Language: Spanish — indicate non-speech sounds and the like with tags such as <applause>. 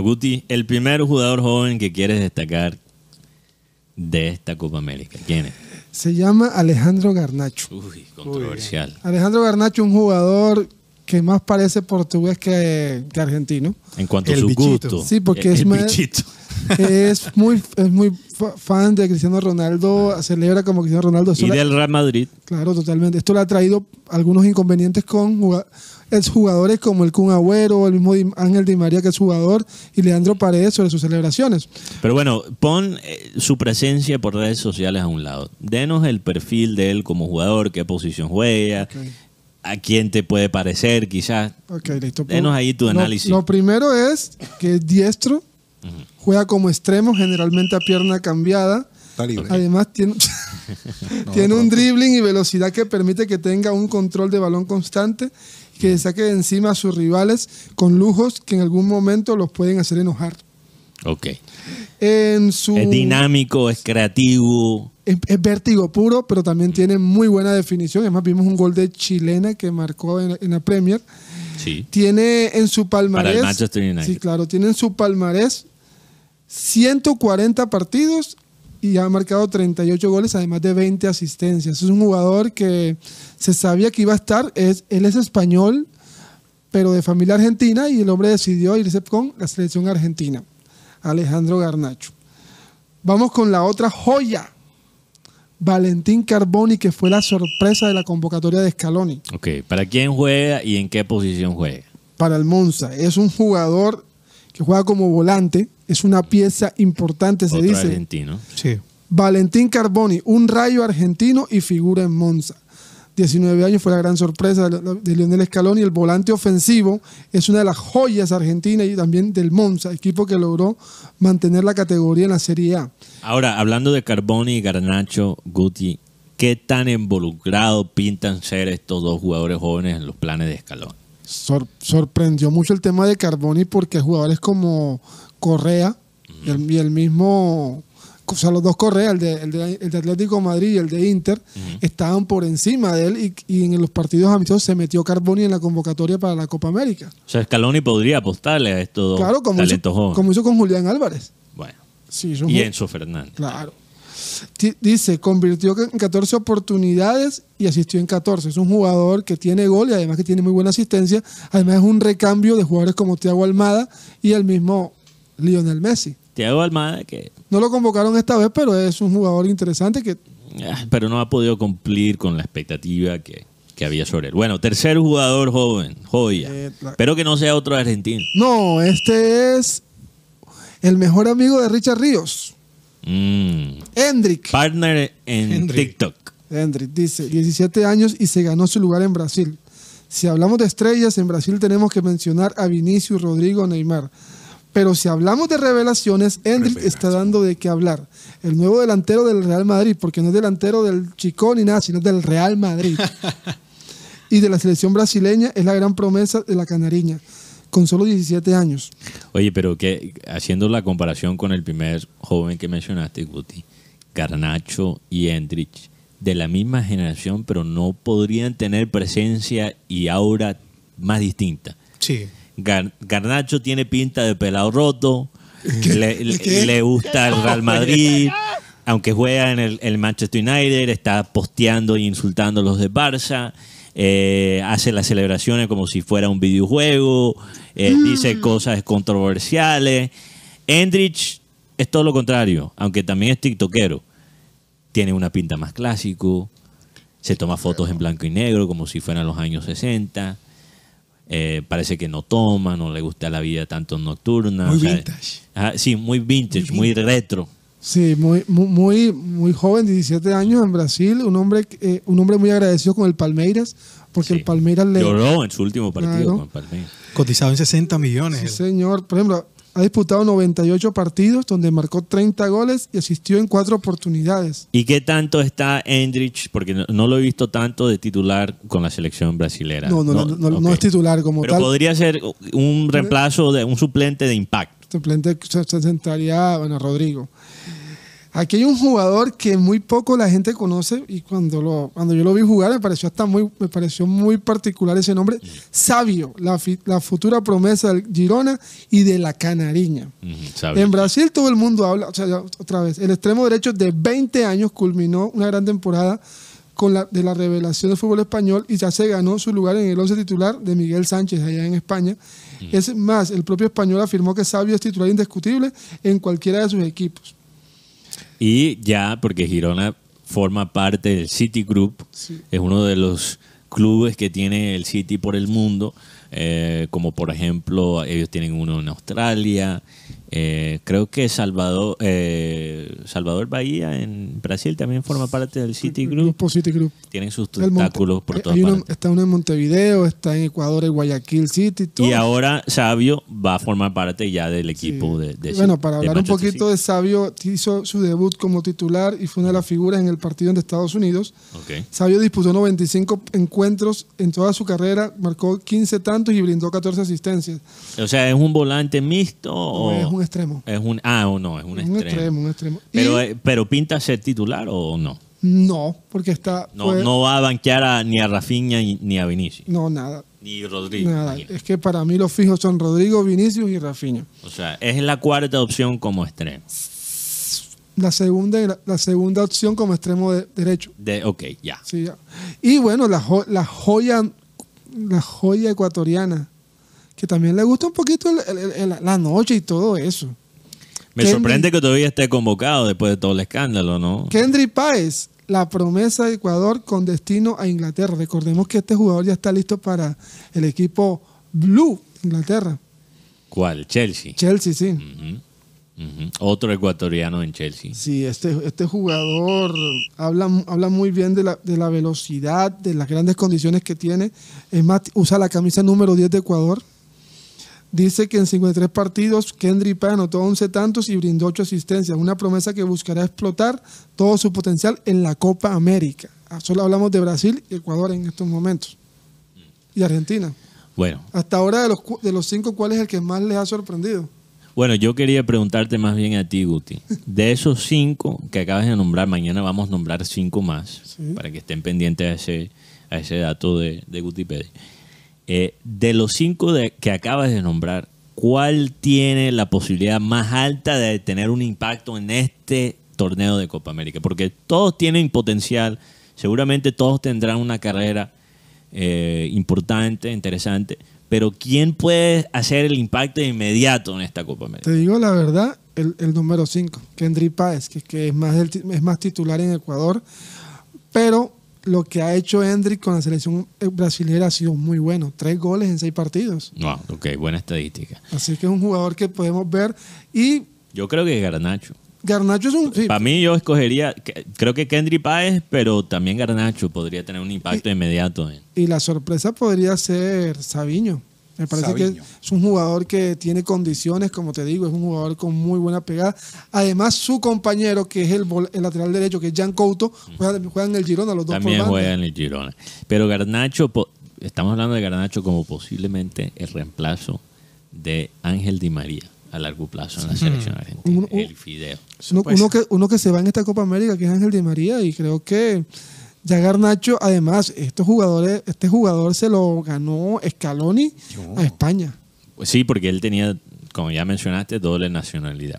Guti, el primer jugador joven que quieres destacar de esta Copa América, ¿quién es? Se llama Alejandro Garnacho. Uy, controversial. Alejandro Garnacho, un jugador que más parece portugués que, argentino. En cuanto a su gusto. Sí, porque es es muy, muy fan de Cristiano Ronaldo, ah. celebra como Cristiano Ronaldo. y del Real Madrid. Claro, totalmente. Esto le ha traído algunos inconvenientes con jugadores como el Kun Agüero, el mismo Ángel Di María, que es jugador, y Leandro Paredes sobre sus celebraciones. Pero bueno, pon eh, su presencia por redes sociales a un lado. Denos el perfil de él como jugador, qué posición juega. a quién te puede parecer, quizás. Ok, listo. Denos ahí tu análisis. Lo, lo primero es que es diestro, Juega como extremo, generalmente a pierna cambiada. Además, tiene, <laughs> <laughs> tiene un dribbling y velocidad que permite que tenga un control de balón constante que saque de encima a sus rivales con lujos que en algún momento los pueden hacer enojar. Ok. es dinámico, es creativo. Es, vértigo puro, pero también mm. tiene muy buena definición. Además, vimos un gol de chilena que marcó en, la Premier. Sí. Tiene en su palmarés. Para el Manchester Sí, claro. Tiene en su palmarés 140 partidos y ha marcado 38 goles, además de 20 asistencias. Es un jugador que se sabía que iba a estar, es, él es español, pero de familia argentina, y el hombre decidió irse con la selección argentina, Alejandro Garnacho. Vamos con la otra joya, Valentín Carboni, que fue la sorpresa de la convocatoria de Scaloni. Ok, ¿para quién juega y en qué posición juega? Para el Monza. Es un jugador que juega como volante, es una pieza importante, se dice. argentino. Sí. Valentín Carboni, un rayo argentino y figura en Monza. 19 años fue la gran sorpresa de Lionel Scaloni. El volante ofensivo es una de las joyas argentinas y también del Monza, equipo que logró mantener la categoría en la Serie A. Ahora, hablando de Carboni, Garnacho, Guti, ¿qué tan involucrado pintan ser estos dos jugadores jóvenes en los planes de Escalón? sorprendió mucho el tema de Carboni porque jugadores como Correa y el, mismo o sea, los dos Correa, el de, Atlético Madrid y el de Inter, estaban por encima de él y, en los partidos amistosos se metió Carboni en la convocatoria para la Copa América. O sea, Scaloni podría apostarle a estos como talentos como hizo con Julián Álvarez. Bueno. y Enzo Fernández. Claro dice, convirtió en 14 oportunidades y asistió en 14. Es un jugador que tiene gol y además que tiene muy buena asistencia. Además es un recambio de jugadores como Thiago Almada y el mismo Lionel Messi. Thiago Almada que... No lo convocaron esta vez, pero es un jugador interesante que... Ah, pero no ha podido cumplir con la expectativa que, había sobre él. Bueno, tercer jugador joven, joya. Eh, Espero que no sea otro argentino. No, este es el mejor amigo de Richard Ríos. Mm. Partner en TikTok. dice, 17 años y se ganó su lugar en Brasil. Si hablamos de estrellas, en Brasil tenemos que mencionar a Vinicius, Rodrigo, Neymar. Pero si hablamos de revelaciones, Hendrik está dando de qué hablar. El nuevo delantero del Real Madrid, porque no es delantero del Chico ni nada, sino del Real Madrid. <laughs> y de la selección brasileña es la gran promesa de la canariña con solo 17 años. Oye, pero que haciendo la comparación con el primer joven que mencionaste, Guti, Garnacho y Endrich, de la misma generación, pero no podrían tener presencia y aura más distinta. Sí. Garnacho tiene pinta de pelado roto, le, gusta el Real Madrid, aunque juega en el, el Manchester United, está posteando e insultando a los de Barça eh, hace las celebraciones como si fuera un videojuego, eh, mm. dice cosas controversiales. Endrich es todo lo contrario, aunque también es tiktokero. Tiene una pinta más clásico, se toma fotos en blanco y negro como si fueran los años 60. Eh, parece que no toma, no le gusta la vida tanto nocturna. Muy vintage. sí, muy vintage, muy, retro. Sí, muy, muy, muy joven, 17 años en Brasil, un hombre, eh, un hombre muy agradecido con el Palmeiras, porque el Palmeiras le... Lloró en su último ah, partido con el Palmeiras. Cotizado en 60 millones. Sí, señor. Por ejemplo, ha disputado 98 partidos, donde marcó 30 goles y asistió en cuatro oportunidades. ¿Y qué tanto está Endrich? Porque no, lo he visto tanto de titular con la selección brasilera. No, no, no, es titular como Pero Podría ser un reemplazo, de un suplente de impacto suplente se sentaría, bueno, Rodrigo. Aquí hay un jugador que muy poco la gente conoce y cuando, lo, cuando yo lo vi jugar me pareció hasta muy, me pareció muy particular ese nombre. Sabio, la, futura promesa del Girona y de la Canariña. En Brasil todo el mundo habla, o sea, otra vez, el extremo derecho de 20 años culminó una gran temporada con la, de la revelación del fútbol español y ya se ganó su lugar en el 11 titular de Miguel Sánchez allá en España. Mm. Es más, el propio español afirmó que Sabio es titular indiscutible en cualquiera de sus equipos. Y ya, porque Girona forma parte del City Group, es uno de los clubes que tiene el City por el mundo, eh, como por ejemplo ellos tienen uno en Australia, eh, creo que Salvador, eh, Salvador Bahía en Brasil también forma parte del City Grupo Tienen sus tentáculos por eh, todas Está uno en Montevideo, está en Ecuador, en Guayaquil City. Y ahora Sabio va a formar parte ya del equipo de, Bueno, para hablar un poquito de Sabio, hizo su debut como titular y fue una de las figuras en el partido en Estados Unidos. Sabio disputó 95 encuentros en toda su carrera, marcó 15 tantos y brindó 14 asistencias. O sea, ¿es un volante mixto? o extremo. Es un, ah, no, es un, extremo. Pero, eh, pero pinta ser titular o no? No, porque está. No, no va a banquear ni a Rafinha ni a Vinicius. No, nada. Ni Rodrigo. Es que para mí los fijos son Rodrigo, Vinicius y Rafinha. O sea, es la cuarta opción como extremo. La segunda, la segunda opción como extremo de, derecho. De, ok, ya. ya. Y bueno, la, la joya la joya ecuatoriana que también le gusta un poquito la noche y todo eso. Me sorprende que todavía esté convocado después de todo el escándalo, ¿no? Kendry Páez, la promesa de Ecuador con destino a Inglaterra. Recordemos que este jugador ya está listo para el equipo Blue, Inglaterra. ¿Cuál? Chelsea. Chelsea, sí. Otro ecuatoriano en Chelsea. Sí, este, este jugador habla, habla muy bien de la, de la velocidad, de las grandes condiciones que tiene. Es más, usa la camisa número 10 de Ecuador. Dice que en 53 partidos, Kendry Paz anotó 11 tantos y brindó 8 asistencias. Una promesa que buscará explotar todo su potencial en la Copa América. Ah, solo hablamos de Brasil y Ecuador en estos momentos. Y Argentina. Bueno. Hasta ahora de los, de los cinco, ¿cuál es el que más les ha sorprendido? Bueno, yo quería preguntarte más bien a ti, Guti. De esos cinco que acabas de nombrar, mañana vamos a nombrar cinco más, para que estén pendientes a ese, a ese dato de, de Guti Pérez. Eh, de los cinco que acabas de nombrar, ¿cuál tiene la posibilidad más alta de tener un impacto en este torneo de Copa América? Porque todos tienen potencial, seguramente todos tendrán una carrera eh, importante, interesante, pero ¿quién puede hacer el impacto inmediato en esta Copa América? Te digo la verdad, el, número cinco, Kendry Páez, que, es, más es más titular en Ecuador, pero lo que ha hecho Hendrick con la selección eh, brasileña ha sido muy bueno. Tres goles en seis partidos. Wow, ok, buena estadística. Así que es un jugador que podemos ver. Y. Yo creo que es Garnacho. Garnacho es un. Para mí, yo escogería. Creo que Kendry Páez, pero también Garnacho podría tener un impacto inmediato. Y la sorpresa podría ser Sabiño. Me parece que es un jugador que tiene condiciones, como te digo, es un jugador con muy buena pegada. Además, su compañero, que es el, lateral derecho, que es Jan Couto, juega, en el Girona, los dos dos También juega en el Girona. Pero Garnacho, estamos hablando de Garnacho como posiblemente el reemplazo de Ángel Di María a largo plazo en la selección argentina. el fideo. uno, que, uno que se va en esta Copa América, que es Ángel Di María, y creo que ya Garnacho, además, estos jugadores, este jugador se lo ganó Scaloni a España. Pues sí, porque él tenía, como ya mencionaste, doble nacionalidad.